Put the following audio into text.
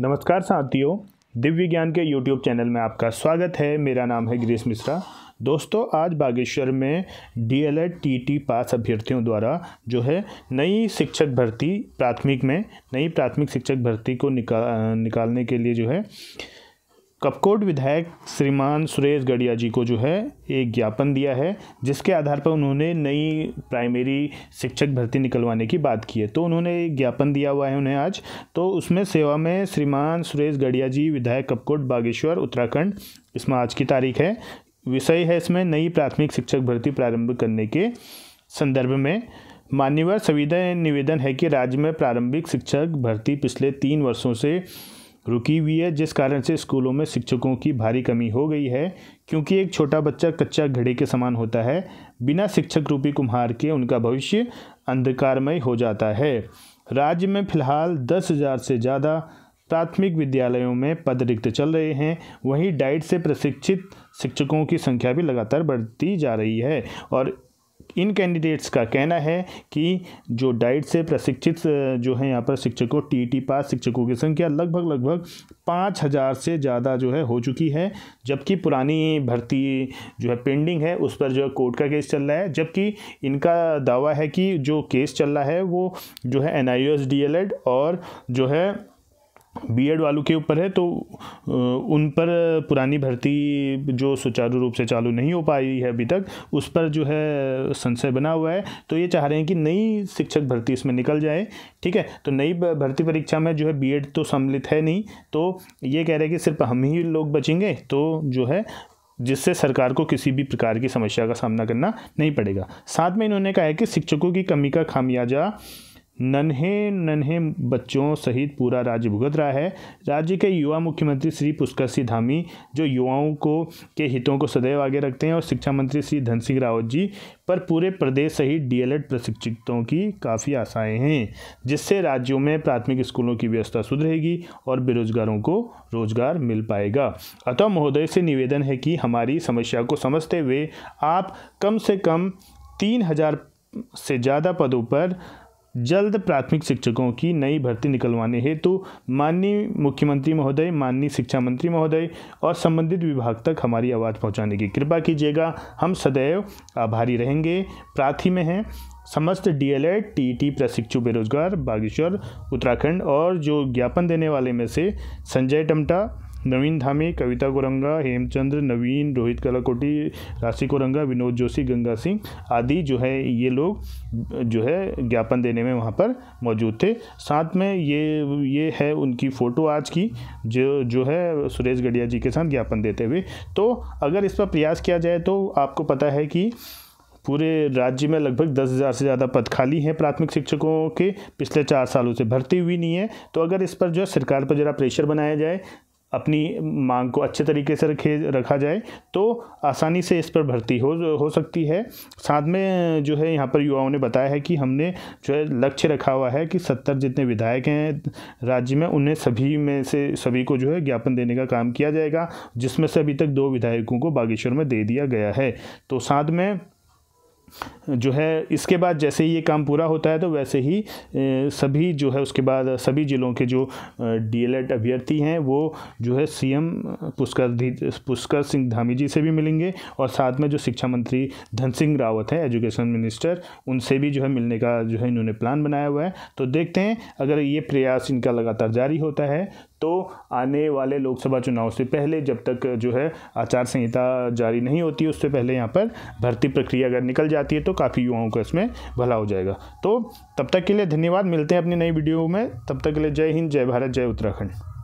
नमस्कार साथियों दिव्य ज्ञान के यूट्यूब चैनल में आपका स्वागत है मेरा नाम है गिरीश मिश्रा दोस्तों आज बागेश्वर में D El Ed T T pass अभ्यर्थियों द्वारा जो है नई शिक्षक भर्ती प्राथमिक में नई प्राथमिक शिक्षक भर्ती को निकाल निकालने के लिए जो है कपकोट विधायक श्रीमान सुरेश गढ़िया जी को जो है एक ज्ञापन दिया है जिसके आधार पर उन्होंने नई प्राइमरी शिक्षक भर्ती निकलवाने की बात की है तो उन्होंने एक ज्ञापन दिया हुआ है उन्हें आज तो उसमें सेवा में श्रीमान सुरेश गढ़िया जी विधायक कपकोट बागेश्वर उत्तराखंड इसमें आज की तारीख है विषय है इसमें नई प्राथमिक शिक्षक भर्ती प्रारंभ करने के संदर्भ में मान्यवर संविदा निवेदन है कि राज्य में प्रारंभिक शिक्षक भर्ती पिछले तीन वर्षों से रुकी हुई है जिस कारण से स्कूलों में शिक्षकों की भारी कमी हो गई है क्योंकि एक छोटा बच्चा कच्चा घड़े के समान होता है बिना शिक्षक रूपी कुम्हार के उनका भविष्य अंधकारमय हो जाता है राज्य में फिलहाल दस हज़ार से ज़्यादा प्राथमिक विद्यालयों में पद रिक्त चल रहे हैं वहीं डाइट से प्रशिक्षित शिक्षकों की संख्या भी लगातार बढ़ती जा रही है और इन कैंडिडेट्स का कहना है कि जो डाइट से प्रशिक्षित जो है यहाँ पर शिक्षकों टी टी e पास शिक्षकों की संख्या लगभग लगभग पाँच हज़ार से ज़्यादा जो है हो चुकी है जबकि पुरानी भर्ती जो है पेंडिंग है उस पर जो है कोर्ट का केस चल रहा है जबकि इनका दावा है कि जो केस चल रहा है वो जो है एन आई और जो है बीएड वालों के ऊपर है तो उन पर पुरानी भर्ती जो सुचारू रूप से चालू नहीं हो पाई है अभी तक उस पर जो है संशय बना हुआ है तो ये चाह रहे हैं कि नई शिक्षक भर्ती इसमें निकल जाए ठीक है तो नई भर्ती परीक्षा में जो है बीएड तो सम्मिलित है नहीं तो ये कह रहे हैं कि सिर्फ हम ही लोग बचेंगे तो जो है जिससे सरकार को किसी भी प्रकार की समस्या का सामना करना नहीं पड़ेगा साथ में इन्होंने कहा है कि शिक्षकों की कमी का खामियाजा नन्हे नन्हे बच्चों सहित पूरा राज्य भुगत रहा है राज्य के युवा मुख्यमंत्री श्री पुष्कर सिंह धामी जो युवाओं को के हितों को सदैव आगे रखते हैं और शिक्षा मंत्री श्री धन सिंह रावत जी पर पूरे प्रदेश सहित डीएलएड प्रशिक्षितों की काफ़ी आशाएं हैं जिससे राज्यों में प्राथमिक स्कूलों की व्यवस्था सुधरेगी और बेरोजगारों को रोजगार मिल पाएगा अतः महोदय से निवेदन है कि हमारी समस्या को समझते हुए आप कम से कम तीन हज़ार से ज़्यादा पदों पर जल्द प्राथमिक शिक्षकों की नई भर्ती निकलवाने हेतु तो माननीय मुख्यमंत्री महोदय माननीय शिक्षा मंत्री महोदय और संबंधित विभाग तक हमारी आवाज़ पहुंचाने की कृपा कीजिएगा हम सदैव आभारी रहेंगे प्राथी में हैं समस्त डीएलएड टी प्रशिक्षु बेरोजगार बागेश्वर उत्तराखंड और जो ज्ञापन देने वाले में से संजय टमटा नवीन धामी कविता कोरंगा हेमचंद्र नवीन रोहित कलाकोटी राशि कोरंगा विनोद जोशी गंगा सिंह आदि जो है ये लोग जो है ज्ञापन देने में वहाँ पर मौजूद थे साथ में ये ये है उनकी फ़ोटो आज की जो जो है सुरेश गढ़िया जी के साथ ज्ञापन देते हुए तो अगर इस पर प्रयास किया जाए तो आपको पता है कि पूरे राज्य में लगभग दस हज़ार से ज़्यादा पद खाली हैं प्राथमिक शिक्षकों के पिछले चार सालों से भर्ती हुई नहीं है तो अगर इस पर जो है सरकार पर ज़रा प्रेशर बनाया जाए अपनी मांग को अच्छे तरीके से रखे रखा जाए तो आसानी से इस पर भर्ती हो हो सकती है साथ में जो है यहाँ पर युवाओं ने बताया है कि हमने जो है लक्ष्य रखा हुआ है कि सत्तर जितने विधायक हैं राज्य में उन्हें सभी में से सभी को जो है ज्ञापन देने का काम किया जाएगा जिसमें से अभी तक दो विधायकों को बागेश्वर में दे दिया गया है तो साथ में जो है इसके बाद जैसे ही ये काम पूरा होता है तो वैसे ही सभी जो है उसके बाद सभी ज़िलों के जो डीएलएड अभ्यर्थी हैं वो जो है सीएम पुष्कर पुष्कर सिंह धामी जी से भी मिलेंगे और साथ में जो शिक्षा मंत्री धन सिंह रावत हैं एजुकेशन मिनिस्टर उनसे भी जो है मिलने का जो है इन्होंने प्लान बनाया हुआ है तो देखते हैं अगर ये प्रयास इनका लगातार जारी होता है तो आने वाले लोकसभा चुनाव से पहले जब तक जो है आचार संहिता जारी नहीं होती उससे पहले यहाँ पर भर्ती प्रक्रिया अगर निकल जाती है तो काफ़ी युवाओं का इसमें भला हो जाएगा तो तब तक के लिए धन्यवाद मिलते हैं अपनी नई वीडियो में तब तक के लिए जय हिंद जय भारत जय उत्तराखंड